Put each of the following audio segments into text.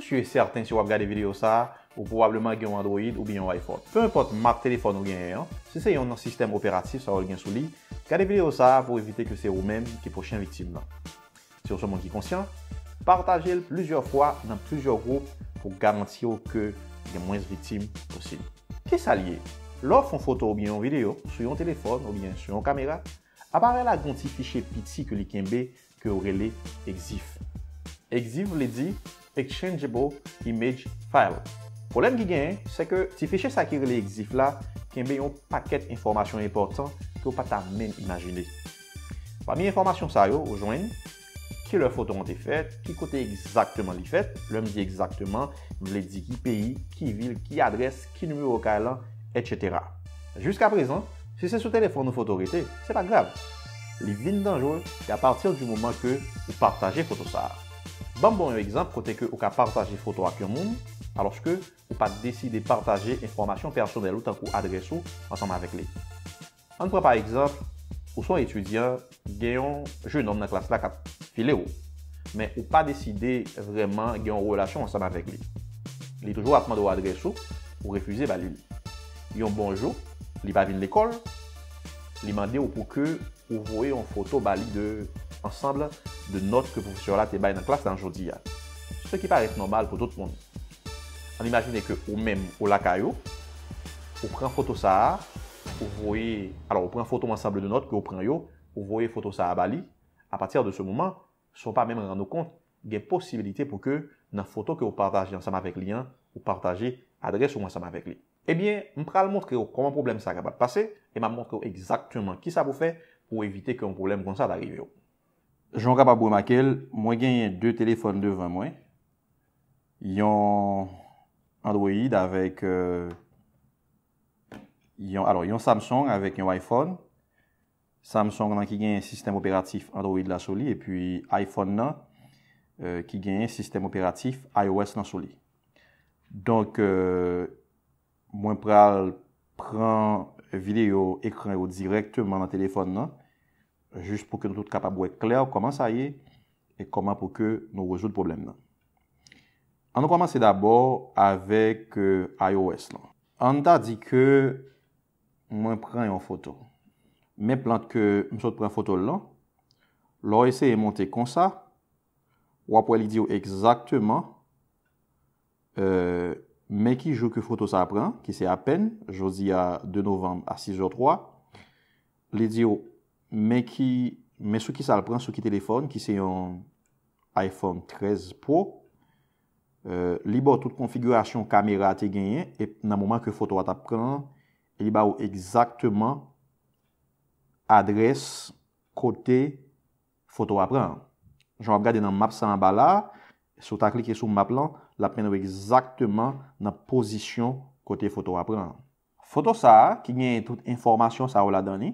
Je suis certain si vous regardez la vidéo ça, ou probablement un Android ou bien un iPhone. Peu importe ma téléphone ou bien, si c'est un système opératif, ça va bien sous lit. Regardez vidéo ça pour éviter que c'est vous-même qui prochaine victime. Si vous êtes qui conscient, partagez-le plusieurs fois dans plusieurs groupes pour garantir que les moins victimes possible. Qui s'allie L'offre une photo ou bien en vidéo, sur un téléphone ou bien sur une caméra, apparaît la grande fichier petit que l'IKMB que vous relais EXIF. EXIF veut dit? Exchangeable Image File. Problème qui gagne, c'est que si fichiers ça qui est exif là, il y un paquet d'informations importantes que vous n'avez pas même imaginé. Parmi les informations, ça y que vous photos qui leur photo ont été faites, qui côté exactement les faites, l'homme dit exactement, vous les dit qui pays, qui ville, qui adresse, qui numéro etc. Jusqu'à présent, si c'est sur téléphone ou photo c'est pas grave. Les vignes dangereux, c'est à partir du moment que vous partagez photo ça. Bon, bon exemple côté que vous partager photo avec quelqu'un alors que vous pas décider partager information personnelle ou tant adresse ou ensemble avec lui. Entre par exemple vous son étudiant un jeune homme dans la classe là qui filé mais vous pas décidé vraiment une relation ensemble avec lui. Il est toujours à demander adresse ou refuser bah lui. Il un bonjour, il pas de l'école, il demandé ou pour que vous voyez une photo de ensemble de notes que vous là te dans la classe dans aujourd'hui hein. Ce qui paraît normal pour tout le monde. On imagine que vous même au lacayo, ou prend photo ça, vous voyez, alors vous prenez photo ensemble de notes que vous prenez vous voyez photo ça à Bali. À partir de ce moment, sont pas même rendre compte des possibilités pour que dans photo que vous partagez ensemble avec lien, hein, vous partagez adresse ou ensemble avec lui. Eh bien, je vais vous montrer comment le problème ça va passer et je vais montrer exactement qui ça vous fait pour éviter qu'un problème comme ça arrive jean rababou Makel, makel, j'ai deux téléphones devant moi. Ils Yon Android avec euh, alors yon, ont Samsung avec un iPhone. Samsung qui gagne un système opératif Android la soli. Et puis, iPhone euh, qui a un système opératif iOS la soli. Donc, euh, moi, prend pral vidéo vidéo écran directement dans téléphone. téléphone Jus pou ke nou tout kapab wèk lè ou koman sa yè E koman pou ke nou wèzout problem nan An nou koman se d'abord Avèk iOS lan An ta di ke Mwen pran yon foto Mè plant ke msot pran foto lan Lò ese yon monte kon sa Wap wè l'idyo Eksaktèman Mè ki jou Ke foto sa pran, ki se apèn Jouzi a 2 Novèm a 6.03 L'idyo men sou ki sal pran, sou ki telefon, ki se yon iPhone 13 Pro, euh, li bo tout konfigurasyon kamera te genyen, et nan mouman ke foto wata pran, li ba ou ekzaktman adres kote foto wap pran. Jou ap gade nan map san mba la, sou ta klike sou map lan, la pen wak ekzaktman nan posisyon kote foto wap pran. Foto sa, ki genye tout informasyon sa wala dani,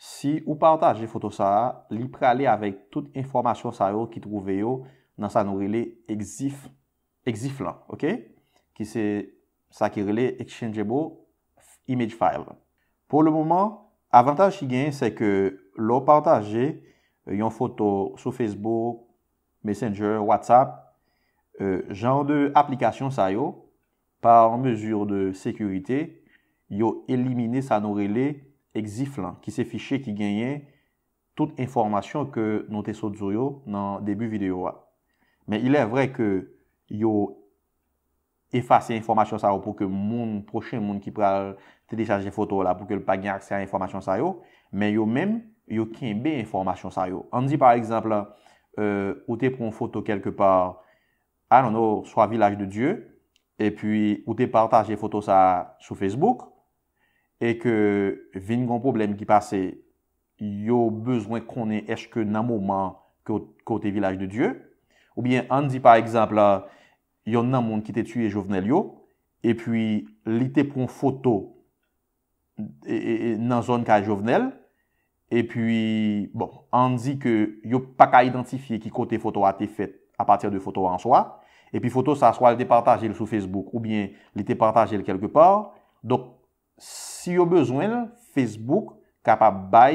Si ou partagez photo ça li toute avec toute information ça yo qui trouve yo dans sa exif, exif là, ok? Qui c'est? Ça qui relé exchangeable image file. Pour le moment avantage qui c'est c'est que vous y yon photo sur Facebook, Messenger, WhatsApp, genre euh, genre de ça par mesure de sécurité, yo éliminé sa no qui s'est fiché, qui gagnait toute information que noté Sozoyo dans début vidéo. Mais il est vrai que yo effacer information ça pour que mon prochain monde qui pral télécharger photo là pour que le pas accès à information ça mais yo même yo des information ça on dit par exemple euh, ou prends une photo quelque part à soit village de Dieu et puis ou t'es partager photos ça sur Facebook et que vin problème qui passe, yo besoin qu'on est-ce que nan moment côté village de Dieu ou bien on dit par exemple a nan monde qui te tué Jovenel et puis l'était pour une photo dans zone ka Jovenel et puis bon on dit que yo pas qu'à identifier qui côté photo a été fait à partir de photos en soi et puis photo ça soit été partagé sur Facebook ou bien l'était partagé quelque part donc si au besoin, Facebook, capable pa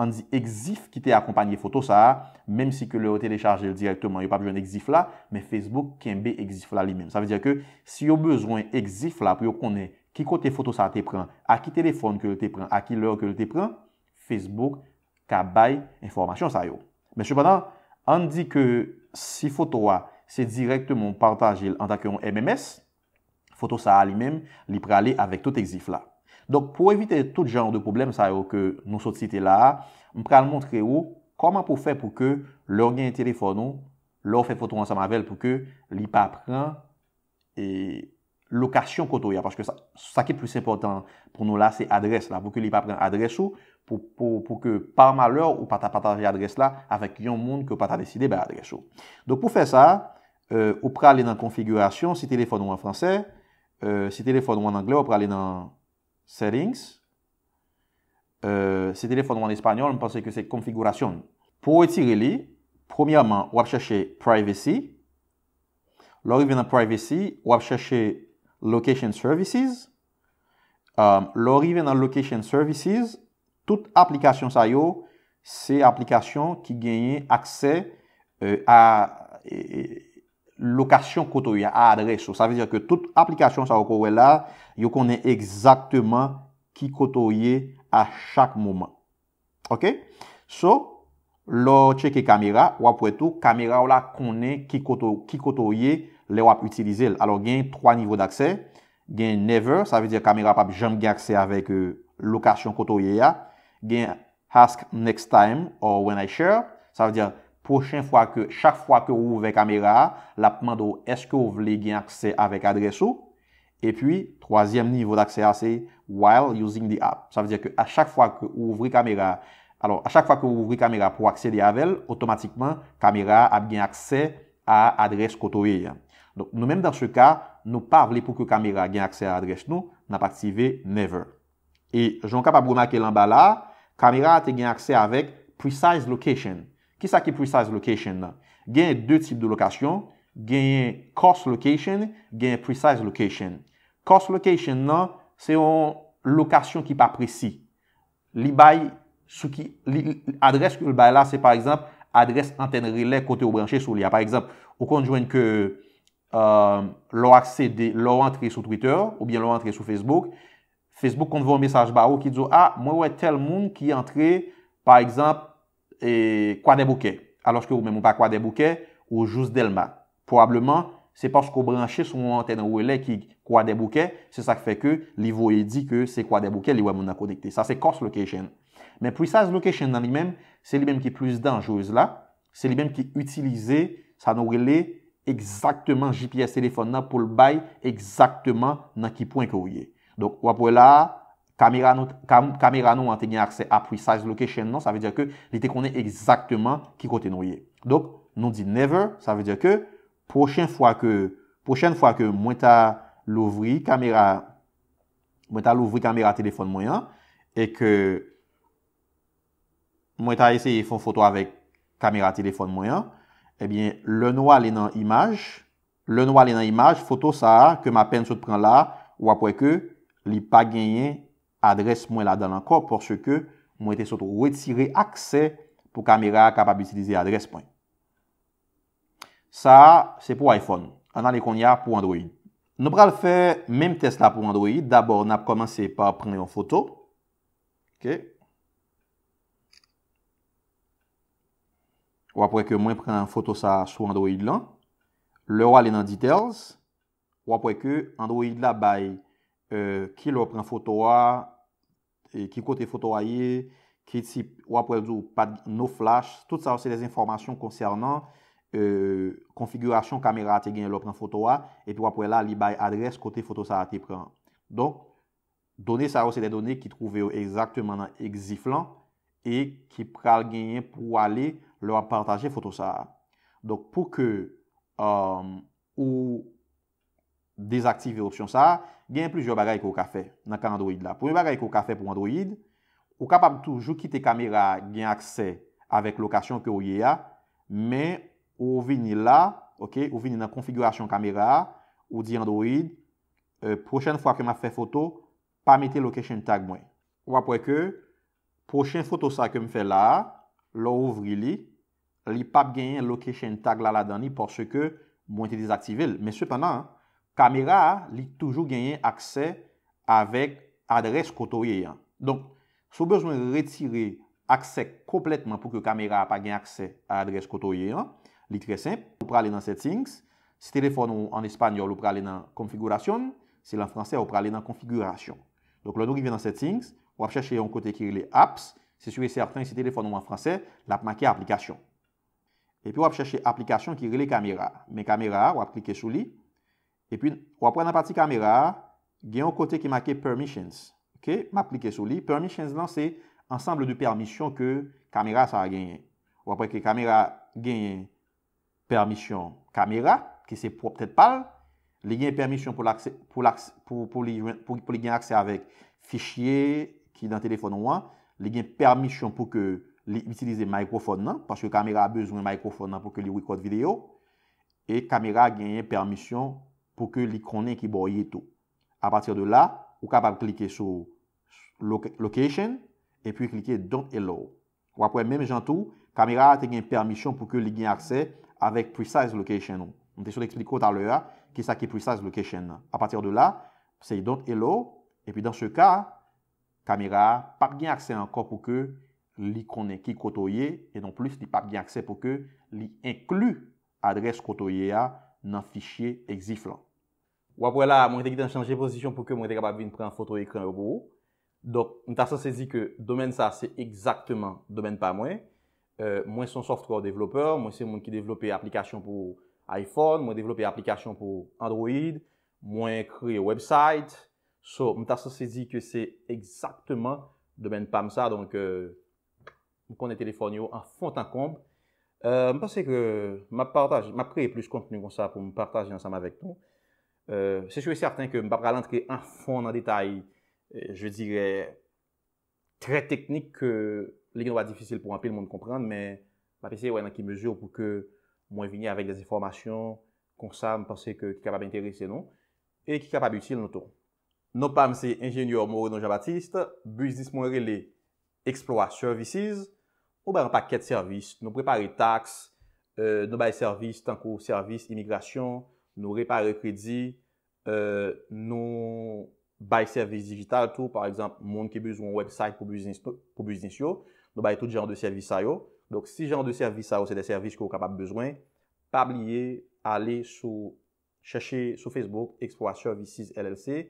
on dit exif, qui t'accompagne accompagné photo ça, même si que le télécharge directement, a pas besoin d'exif là, mais Facebook, kembe exif là lui-même. Ça veut dire que si avez besoin exif là, pour vous connaître qui côté photo ça te prend, à qui téléphone que le te à qui l'heure que le te Facebook, ka information ça Mais cependant, on dit que si photo a, c'est directement partagé en tant que MMS, photo ça lui-même, il peut aller avec tout exif là. Donc pour éviter tout genre de problème ça que nous sommes là, on va montrer comment pour faire pour que leur gain téléphone leur fait photo ensemble avec pour que li pas prend et location côté parce que ça, qui est plus important pour nous là c'est adresse là pour que li pas prend adresse ou pour, pour, que par malheur ou pas partager adresse là avec un monde que pas décidé ben adresse Donc pour faire ça, euh, on peut aller dans configuration si téléphone ou en français euh, si téléphone en anglais, on peut aller dans Settings. Euh, si téléphone en espagnol, on pense que c'est Configuration. Pour retirer les, premièrement, on va chercher Privacy. Lorsqu'on dans Privacy, on va chercher Location Services. Um, euh, Lorsqu'on dans Location Services, toute application ça c'est application qui gagne accès euh, à location koto adresse. Ça veut dire que toute application ça là, là, vous connaît exactement qui koto à chaque moment. OK? So, check checker caméra, ou après tout, caméra là connaît qui koto qui les utiliser. Alors, il y a trois niveaux d'accès. Il y a never, ça veut dire caméra pas jamais accès avec euh, location koto ya. Il y a ask next time or when I share, ça veut dire prochaine fois que, chaque fois que vous ouvrez caméra, la demande est-ce que vous voulez gagner accès avec l'adresse Et puis, troisième niveau d'accès, c'est while using the app. Ça veut dire que à chaque fois que vous ouvrez caméra, alors, à chaque fois que vous ouvrez caméra pour accéder à elle, automatiquement, caméra a bien accès à adresse côté. E. Donc, nous-mêmes, dans ce cas, nous parlons pour que caméra ait accès à l'adresse nous, n'a pas activé never. Et, j'en capable de remarquer en bas là, caméra a accès avec precise location. Ki sa ki Precise Location nan? Genye 2 tip de lokasyon. Genye Cost Location, genye Precise Location. Cost Location nan, se yon lokasyon ki pa presi. Li bay, sou ki, adres ki li bay la, se par exemple, adres antenne relay kote ou branche sou li. Par exemple, ou kon jwen ke euh, lor entre sou Twitter, ou bien lor entre sou Facebook, Facebook kon devon mesaj ba ou ki dzo, ah, mwen wè tel moun ki entre, par exemple, E kwa de bouke, aloske ou mè mou pa kwa de bouke ou jous delma. Probableman, se pas kou branche sou anten nan wè lè ki kwa de bouke, se sa kfe ke li vo e di ke se kwa de bouke li wè mou nan konekte. Sa se kos location. Men precise location nan li mèm, se li mèm ki plus danjouz la, se li mèm ki utilize sa nan wè lè ekzaktman GPS telefon nan pou l'bay ekzaktman nan ki poin kouye. Donk wap wè la... caméra nous caméra nous hein, accès à precise location non ça veut dire que l'été qu'on est exactement qui côté nous est donc nous dit never ça veut dire que prochaine fois que prochaine fois que moi ta l'ouvrir caméra moi l'ouvrir caméra téléphone moyen hein, et que je ta essayer faire photo avec caméra téléphone moyen hein, eh bien le noir est dans l'image. le noir est dans image photo ça que ma peine se prend là ou après que n'est pas adresse moi là dans encore parce que moi était surtout retiré accès pour caméra capable utiliser adresse point. Ça c'est pour iPhone. On a les a pour Android. Nous allons faire même test là pour Android. D'abord, on a commencé par prendre une photo. OK. Ou après que moi prends une photo ça sur Android là. Le roi est dans details. Ou après que Android là bail Euh, ki lopren fotowa, e ki kote fotowa ye, ki ti wapwèl dzou pat no flash, tout sa wase les informasyon konsernan euh, konfigurasyon kamera ati gen lopren fotowa, et wapwèl la li bay adres kote fotosa ati pren. Don, donè sa wase den donè ki trouwe yo exaktman an egziflan, e ki pral genyen pou ale lopre partaje fotosa. Don, pou ke euh, ou ou désactiver l'option ça, il y a plusieurs bagages qu'on peut faire dans Android là. pour bagage qu'on peut faire pour Android, on capable toujours quitter caméra, gain accès avec location que vous y a, mais on vient là, OK, on vient dans configuration caméra, ou dit Android, euh, prochaine fois que m'a fait photo, pas mettre location tag moi. Ou après que prochaine photo ça que me fait là, l'ouvrir li, li pas gagner location tag là là-dedans parce que moi désactivé, mais cependant caméra lit toujours gagner accès avec adresse cotoyer. Hein. Donc, si vous besoin de retirer accès complètement pour que la caméra pas accès à adresse cotoyer. c'est hein, très simple. Vous pouvez aller dans settings, si téléphone en espagnol, vous pouvez aller dans configuration, si en français, vous pouvez aller dans configuration. Donc, là, nous vient dans settings, vous va chercher un côté qui est les apps, c'est sûr et certain, si téléphone en français, la marqué application. Et puis, vous va chercher application qui est les caméras. Mais caméra, vous va cliquer sur lui, et puis, on va prendre la partie caméra, il y a un côté qui est marqué permissions. OK? M'appliquer sur lui. Permissions, c'est ensemble de permissions que la caméra ça a gagné. va après que caméra gagne permission caméra, qui c'est peut-être pas, il y permission pour l'accès, pour l'accès, pour, pour, pour, accès avec fichier qui est dans le téléphone ou y il une permission pour que utiliser microphone parce que la caméra a besoin de microphone pour que les record vidéo et caméra a gagné permission pour que l'icône qui boyer tout. À partir de là, vous pouvez capable cliquer sur location et puis cliquer don't allow. Ou après même j'en tout, caméra a une permission pour que les accès avec precise location. On sur expliqué tout à l'heure hein, qui ça qui est precise location. À partir de là, c'est don't allow et puis dans ce cas, caméra pas bien accès encore pour que l'icône qui côtoyer et non plus n'a pas bien accès pour que l'inclus inclut adresse côtoyer hein, dans fichier exiflant. Ou après là, de position pour que moi, j'étais capable prendre une photo écran au bout. Donc, je t'a censé dire que domaine ça, c'est exactement domaine pas moi. Euh, je suis un software développeur. Moi, c'est moi qui développe applications pour iPhone. Moi, développe applications pour Android. Moi, créé website. Donc, on t'a que c'est exactement domaine pas ça. Donc, euh, est téléphone en fond en comble. Euh, je pense que je partage, m'a plus de contenu comme ça pour me partager ensemble avec nous. Se sou e sèrtan ke m pa pral antre an fon nan detay, je dirè, trè teknik ke li geno pa difisil pou anpil moun komprend, mè pa pese wè nan ki mèjou pou ke mwen vinye avèk des informasyon kon sa m pansè ke ki kapab intere se nou, e ki kapab util nou tou. Nou pam se enjènyor moun ou nan Jean-Baptiste, buis dis moun rele, Exploit Services, ou ba an paket servis, nou prepare tax, euh, nou bay servis tankou servis imigrasyon, Nou repare kredi, euh, nou bay servis digital tou. Par exemple, moun ki bezwen website pou biznis yo, nou bay tout jan de servis a yo. Donc, si jan de servis a yo, se de servis ki ou kapab bezwen, pab liye ale sou cheshe sou Facebook, Exploration Services LLC,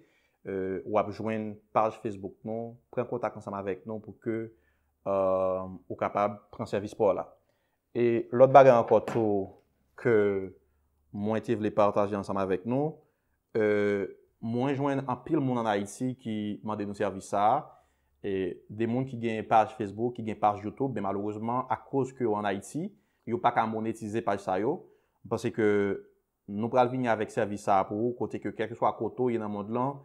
euh, ou ap jwen page Facebook nou, pren kontak konsanm avek nou pou ke euh, ou kapab pren servis pou ala. Et lout bagay anko tou, ke... mwen te vle partaje ansama vek nou, e, mwen jwen an pil moun an Haiti ki mande nou servisa a, e de moun ki gen page Facebook, ki gen page Youtube, be malourezman ak kouz ki yo an Haiti, yo pak an monetize page sa yo, pase ke nou pral vinyan avek servisa a pou ou, kote ke kèlke so akoto, yon an moun dlan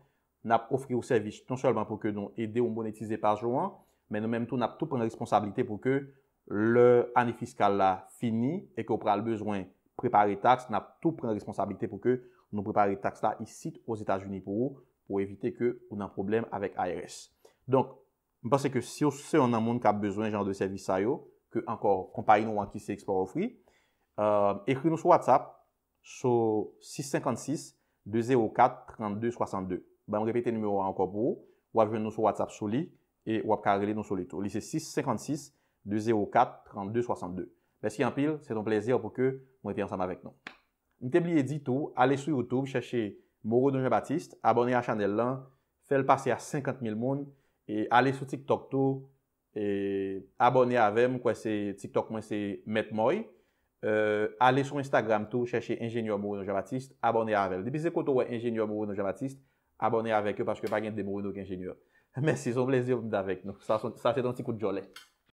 nap ofri ou servis, ton solman pou ke nou ede ou monetize page yo an, men nou menm tou nap tou pren responsabilite pou ke le ani fiskal la fini, e ke ou pral bezwen fiskal, préparer taxe, n'a tout pris responsabilité pour que nous préparions taxe là ici aux États-Unis pour pour éviter que nous ait un problème avec l'ARS. Donc, je pense que si c'est a monde qui a besoin genre de service ça que encore compagnie nous qui s'explorent explore offrir, euh, nous sur WhatsApp sur 656 204 32 62. Ben, répéter le numéro encore pour vous. Ou à nous sur WhatsApp sur et ou avez nous sur lui. C'est 656 204 32 62. Beski yon pil, se ton plezier pou ke mwen te ansanm avek nou. Nte bliye di tou, ale sou Youtube, chèche Moronon Jean-Baptiste, abone a chanel lan, fèl pase a 50.000 moun, ale sou TikTok tou, abone avem kwen se TikTok mwen se metmoy, euh, ale sou Instagram tou, chèche Ingenieur Moronon Jean-Baptiste, abone avem. Depi se koto wè Ingenieur Moronon Jean-Baptiste, abone avek yo, paske pa gen de Moronon ki Ingenieur. Mèsi, son plezier mwen davek nou, sa se ton ti kout jolè.